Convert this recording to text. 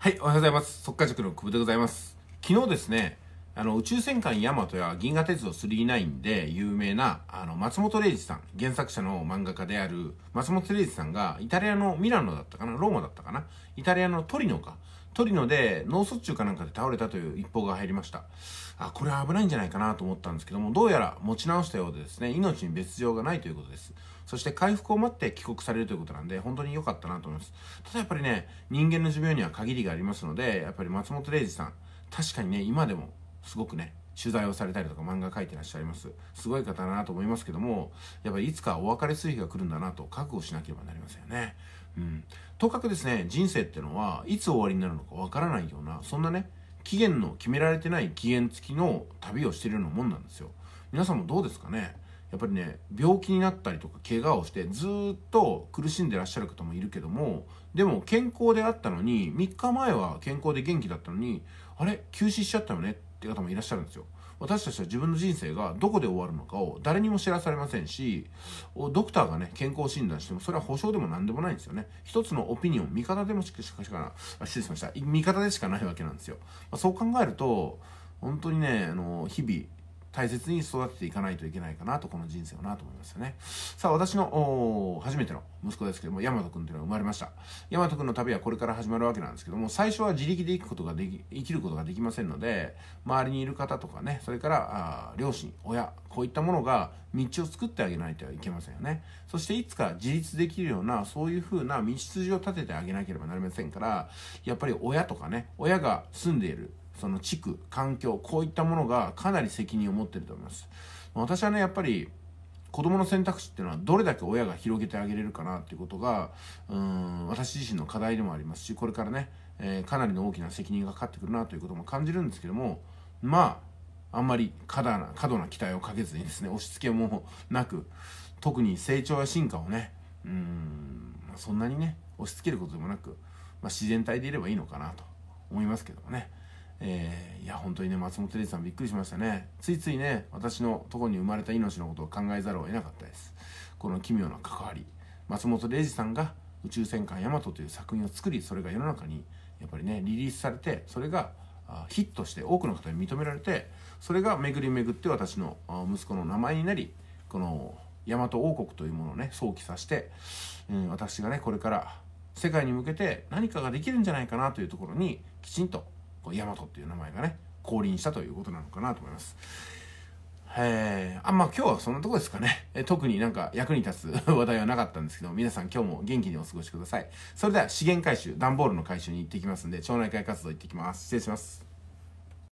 はい、おはようございます。速化塾の久保でございます。昨日ですね、あの、宇宙戦艦ヤマトや銀河鉄道999で有名な、あの、松本零士さん、原作者の漫画家である松本零士さんが、イタリアのミラノだったかな、ローマだったかな、イタリアのトリノか、トリノで脳卒中かなんかで倒れたという一報が入りました。あ、これは危ないんじゃないかなと思ったんですけども、どうやら持ち直したようでですね、命に別状がないということです。そして回復を待って帰国されるということなんで、本当に良かったなと思います。ただやっぱりね、人間の寿命には限りがありますので、やっぱり松本零士さん、確かにね、今でもすごくね、取材をされたりとか漫画描いてらっしゃいますすごい方だなと思いますけどもやっぱりいつかお別れする日が来るんだなと覚悟しなければなりませんよね。うん、とかくですね人生ってのはいつ終わりになるのかわからないようなそんなね期限の決められてない期限付きの旅をしてるようなもんなんですよ。皆さんもどうですかねやっぱりね病気になったりとか怪我をしてずっと苦しんでらっしゃる方もいるけどもでも健康であったのに3日前は健康で元気だったのにあれ休止しちゃったよねっていう方もいらっしゃるんですよ。私たちは自分の人生がどこで終わるのかを誰にも知らされませんし、ドクターがね、健康診断しても、それは保証でも何でもないんですよね。一つのオピニオン、味方でもしかしかな、失礼しました。味方でしかないわけなんですよ。まあ、そう考えると、本当にね、あの、日々、大切に育てていかないといけないかなと、この人生はなと思いますよね。さあ、私の初めての息子ですけども、大和トっというのが生まれました。大和く君の旅はこれから始まるわけなんですけども、最初は自力で行くことができ、生きることができませんので、周りにいる方とかね、それから、あ両親、親、こういったものが道を作ってあげないといけませんよね。そしていつか自立できるような、そういうふうな道筋を立ててあげなければなりませんから、やっぱり親とかね、親が住んでいる、その地区、環境、こういったものがかなり責任を持ってると思います。私はね、やっぱり、子供の選択肢っていうのはどれだけ親が広げてあげれるかなっていうことが、うん、私自身の課題でもありますし、これからね、えー、かなりの大きな責任がかかってくるなということも感じるんですけども、まあ、あんまり過度な、過度な期待をかけずにですね、押し付けもなく、特に成長や進化をね、うん、そんなにね、押し付けることでもなく、まあ、自然体でいればいいのかなと思いますけどもね。えーや本当にね松本零士さんびっくりしましたねついついね私のとこに生まれた命のことを考えざるを得なかったですこの奇妙な関わり松本零士さんが「宇宙戦艦ヤマト」という作品を作りそれが世の中にやっぱりねリリースされてそれがヒットして多くの方に認められてそれが巡り巡って私の息子の名前になりこの大和王国というものをね想起させて、うん、私がねこれから世界に向けて何かができるんじゃないかなというところにきちんとこ大和っていう名前がね降臨したということなのかなと思います。えー、あ、まあ今日はそんなとこですかね。え特になんか役に立つ 話題はなかったんですけど、皆さん今日も元気にお過ごしください。それでは資源回収、段ボールの回収に行ってきますんで、町内会活動行ってきます。失礼します。